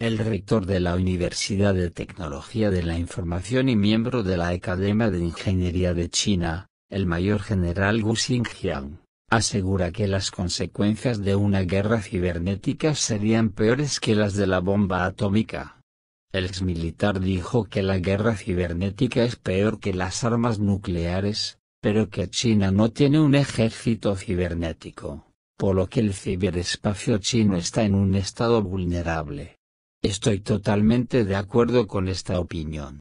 el rector de la Universidad de Tecnología de la Información y miembro de la Academia de Ingeniería de China, el mayor general Gu Xingjiang, asegura que las consecuencias de una guerra cibernética serían peores que las de la bomba atómica. El exmilitar dijo que la guerra cibernética es peor que las armas nucleares, pero que China no tiene un ejército cibernético, por lo que el ciberespacio chino está en un estado vulnerable. Estoy totalmente de acuerdo con esta opinión.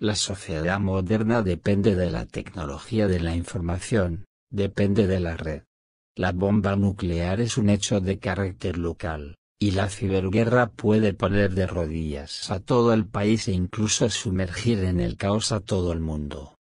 La sociedad moderna depende de la tecnología de la información, depende de la red. La bomba nuclear es un hecho de carácter local, y la ciberguerra puede poner de rodillas a todo el país e incluso sumergir en el caos a todo el mundo.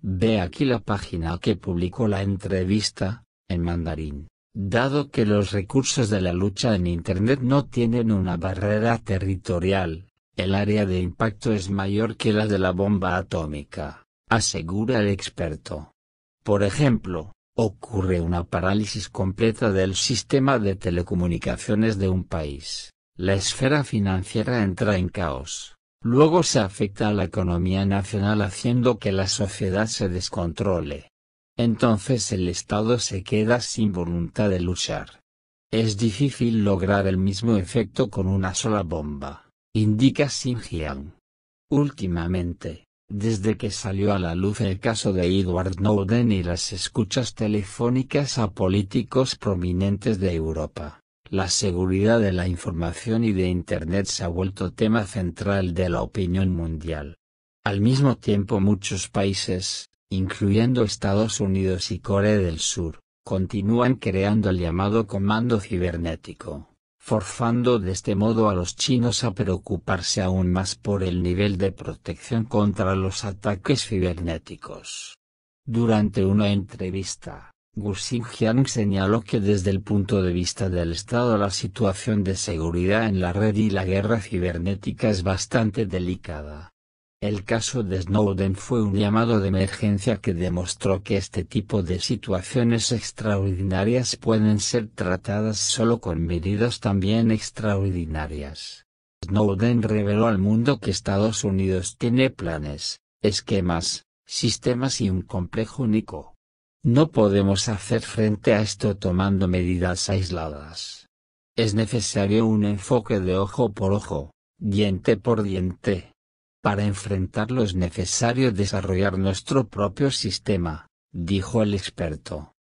Ve aquí la página que publicó la entrevista, en mandarín. Dado que los recursos de la lucha en Internet no tienen una barrera territorial, el área de impacto es mayor que la de la bomba atómica, asegura el experto. Por ejemplo, ocurre una parálisis completa del sistema de telecomunicaciones de un país, la esfera financiera entra en caos, luego se afecta a la economía nacional haciendo que la sociedad se descontrole entonces el Estado se queda sin voluntad de luchar. Es difícil lograr el mismo efecto con una sola bomba, indica Xinjiang. Últimamente, desde que salió a la luz el caso de Edward Snowden y las escuchas telefónicas a políticos prominentes de Europa, la seguridad de la información y de Internet se ha vuelto tema central de la opinión mundial. Al mismo tiempo muchos países, incluyendo Estados Unidos y Corea del Sur, continúan creando el llamado comando cibernético, forzando de este modo a los chinos a preocuparse aún más por el nivel de protección contra los ataques cibernéticos. Durante una entrevista, Gu Xinjiang señaló que desde el punto de vista del Estado la situación de seguridad en la red y la guerra cibernética es bastante delicada, el caso de Snowden fue un llamado de emergencia que demostró que este tipo de situaciones extraordinarias pueden ser tratadas solo con medidas también extraordinarias. Snowden reveló al mundo que Estados Unidos tiene planes, esquemas, sistemas y un complejo único. No podemos hacer frente a esto tomando medidas aisladas. Es necesario un enfoque de ojo por ojo, diente por diente para enfrentarlo es necesario desarrollar nuestro propio sistema, dijo el experto.